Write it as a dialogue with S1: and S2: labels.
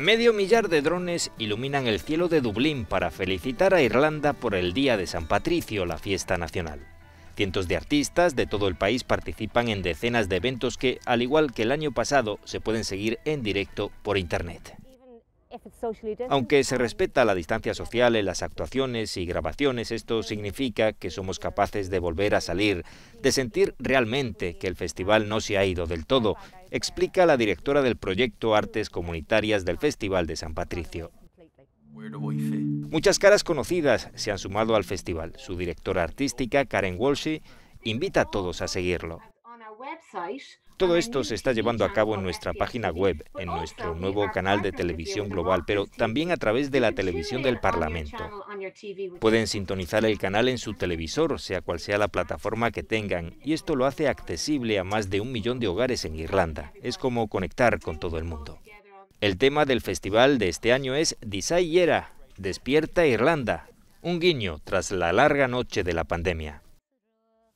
S1: Medio millar de drones iluminan el cielo de Dublín para felicitar a Irlanda por el Día de San Patricio, la fiesta nacional. Cientos de artistas de todo el país participan en decenas de eventos que, al igual que el año pasado, se pueden seguir en directo por Internet. Aunque se respeta la distancia social en las actuaciones y grabaciones, esto significa que somos capaces de volver a salir, de sentir realmente que el festival no se ha ido del todo explica la directora del proyecto Artes Comunitarias del Festival de San Patricio.
S2: Muchas
S1: caras conocidas se han sumado al festival. Su directora artística, Karen Walsh, invita a todos a seguirlo. Todo esto se está llevando a cabo en nuestra página web, en nuestro nuevo canal de televisión global, pero también a través de la televisión del Parlamento. Pueden sintonizar el canal en su televisor, sea cual sea la plataforma que tengan, y esto lo hace accesible a más de un millón de hogares en Irlanda. Es como conectar con todo el mundo. El tema del festival de este año es era Despierta Irlanda, un guiño tras la larga noche de la pandemia.